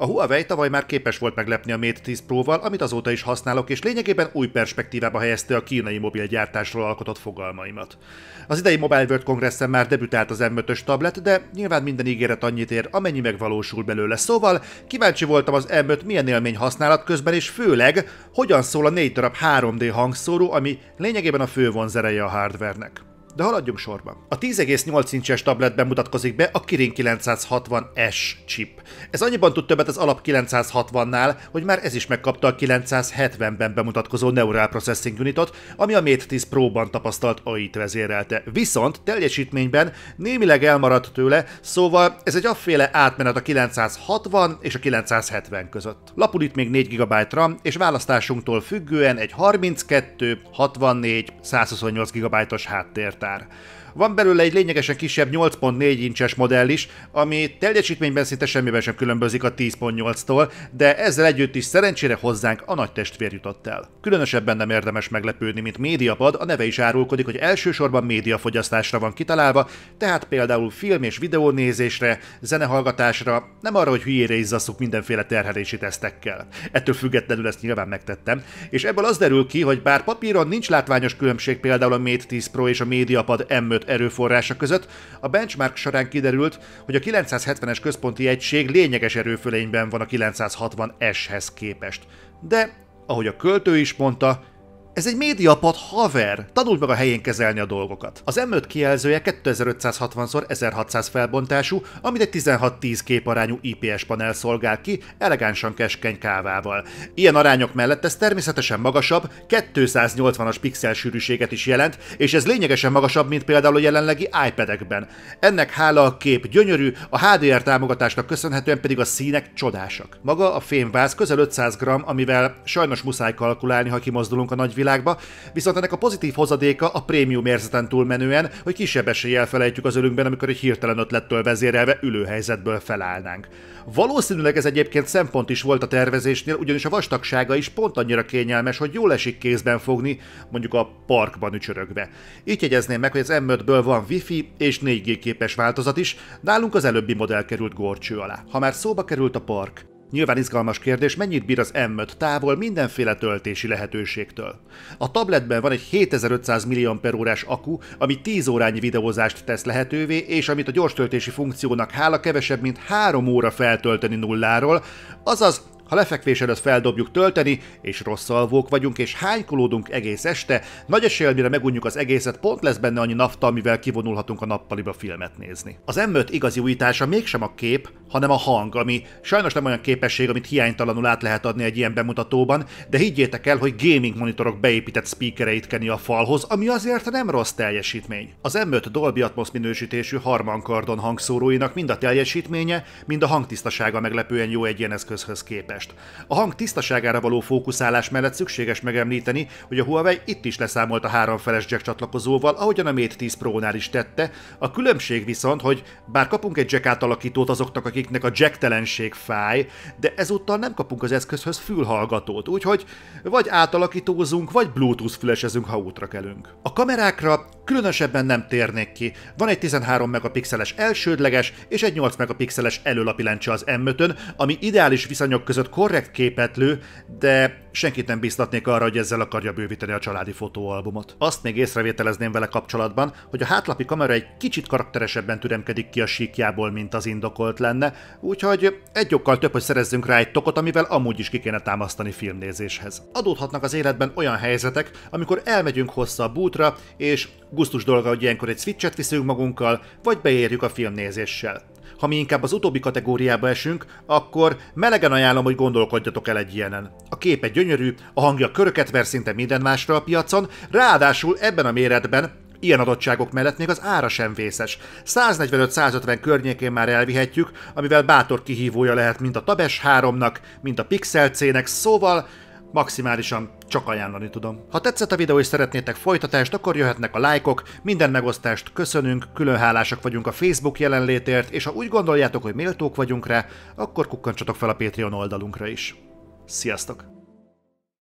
A Huawei tavaly már képes volt meglepni a Mate 10 Pro-val, amit azóta is használok, és lényegében új perspektívába helyezte a kínai mobilgyártásról alkotott fogalmaimat. Az idei Mobile World Congressen már debütált az M5-ös tablet, de nyilván minden ígéret annyit ér, amennyi megvalósul belőle. Szóval kíváncsi voltam az M5 milyen élmény használat közben, és főleg hogyan szól a négy darab 3D hangszóró, ami lényegében a fő vonzereje a hardvernek de haladjunk sorban. A 10,8 incses tabletben mutatkozik be a Kirin 960S chip. Ez annyiban tud többet az alap 960-nál, hogy már ez is megkapta a 970-ben bemutatkozó Neural Processing Unitot, ami a Mate 10 Pro-ban tapasztalt AI-t vezérelte. Viszont teljesítményben némileg elmaradt tőle, szóval ez egy afféle átmenet a 960 és a 970 között. Lapul itt még 4 GB RAM, és választásunktól függően egy 32, 64, 128 GB-os háttérte. pensar. Van belőle egy lényegesen kisebb 8.4 incses modell is, ami teljesítményben szinte semmiben sem különbözik a 10.8-tól, de ezzel együtt is szerencsére hozzánk a nagy testvér jutott el. Különösebben nem érdemes meglepődni, mint médiapad, a neve is árulkodik, hogy elsősorban médiafogyasztásra van kitalálva, tehát például film és videónézésre, zenehallgatásra, nem arra, hogy hülyére izzasszuk mindenféle terhelési tesztekkel. Ettől függetlenül ezt nyilván megtettem, és ebből az derül ki, hogy bár papíron nincs látványos különbség például a Mate 10 Pro és a MediaPad M5 erőforrása között, a benchmark során kiderült, hogy a 970-es központi egység lényeges erőfölényben van a 960 eshez képest. De, ahogy a költő is mondta, ez egy médiapad haver. Tanuld meg a helyén kezelni a dolgokat. Az M5 kijelzője 2560x1600 felbontású, amit egy 16-10 képarányú IPS panel szolgál ki, elegánsan keskeny kávával. Ilyen arányok mellett ez természetesen magasabb, 280-as pixel sűrűséget is jelent, és ez lényegesen magasabb, mint például a jelenlegi iPad-ekben. Ennek hála a kép gyönyörű, a HDR támogatásnak köszönhetően pedig a színek csodásak. Maga a fémváz közel 500 g, amivel sajnos muszáj kalkulálni, ha kimozdulunk a világ világba, viszont ennek a pozitív hozadéka a prémium érzeten túlmenően, hogy kisebb eséllyel felejtjük az ölünkben, amikor egy hirtelen ötlettől vezérelve ülőhelyzetből felállnánk. Valószínűleg ez egyébként szempont is volt a tervezésnél, ugyanis a vastagsága is pont annyira kényelmes, hogy jól esik kézben fogni, mondjuk a parkban ücsörögve. Így jegyezném meg, hogy az M5-ből van wifi és 4G képes változat is, nálunk az előbbi modell került gorcső alá. Ha már szóba került a park, Nyilván izgalmas kérdés, mennyit bír az M5 távol mindenféle töltési lehetőségtől. A tabletben van egy 7500 mAh akku, ami 10 órányi videózást tesz lehetővé, és amit a gyors töltési funkciónak hála kevesebb, mint 3 óra feltölteni nulláról, azaz ha lefekvés előtt feldobjuk tölteni, és rossz alvók vagyunk, és hánykolódunk egész este, nagy eséllyel mire megunjuk az egészet, pont lesz benne annyi nafta, amivel kivonulhatunk a nappaliba filmet nézni. Az M5 igazi újítása mégsem a kép, hanem a hang, ami sajnos nem olyan képesség, amit hiánytalanul át lehet adni egy ilyen bemutatóban, de higgyétek el, hogy gaming monitorok beépített speakereit keni a falhoz, ami azért nem rossz teljesítmény. Az M5 Dolby Atmos minősítésű harmankardon hangszóróinak mind a teljesítménye, mind a hangtisztasága meglepően jó egy ilyen eszközhöz képest. A hang tisztaságára való fókuszálás mellett szükséges megemlíteni, hogy a Huawei itt is leszámolt a három feles jack csatlakozóval, ahogyan a Mate 10 Pro-nál is tette, a különbség viszont, hogy bár kapunk egy jack átalakítót azoknak, akik akiknek a jacktelenség fáj, de ezúttal nem kapunk az eszközhöz fülhallgatót, úgyhogy vagy átalakítózunk, vagy bluetooth fülesezünk, ha útra kelünk. A kamerákra különösebben nem térnék ki. Van egy 13 megapixeles elsődleges és egy 8 megapixeles előlapilencse az m ami ideális viszonyok között korrekt képet lő, de senkit nem bíztatnék arra, hogy ezzel akarja bővíteni a családi fotóalbumot. Azt még észrevételezném vele kapcsolatban, hogy a hátlapi kamera egy kicsit karakteresebben türemkedik ki a síkjából, mint az indokolt lenne, úgyhogy egy okkal több, hogy szerezzünk rá egy tokot, amivel amúgy is ki kéne támasztani filmnézéshez. Adódhatnak az életben olyan helyzetek, amikor elmegyünk hossza a bútra, és gusztus dolga, hogy ilyenkor egy switchet viszünk magunkkal, vagy beérjük a filmnézéssel. Ha mi inkább az utóbbi kategóriába esünk, akkor melegen ajánlom, hogy gondolkodjatok el egy ilyenen. A képe gyönyörű, a hangja köröket ver szinte minden másra a piacon, ráadásul ebben a méretben Ilyen adottságok mellett még az ára sem vészes. 145-150 környékén már elvihetjük, amivel bátor kihívója lehet mind a Tabes 3-nak, mind a Pixel C-nek, szóval Maximálisan csak ajánlani tudom. Ha tetszett a videó és szeretnétek folytatást, akkor jöhetnek a lájkok, minden megosztást köszönünk, külön hálásak vagyunk a Facebook jelenlétért, és ha úgy gondoljátok, hogy méltók vagyunk rá, akkor kukkancsatok fel a Patreon oldalunkra is. Sziasztok!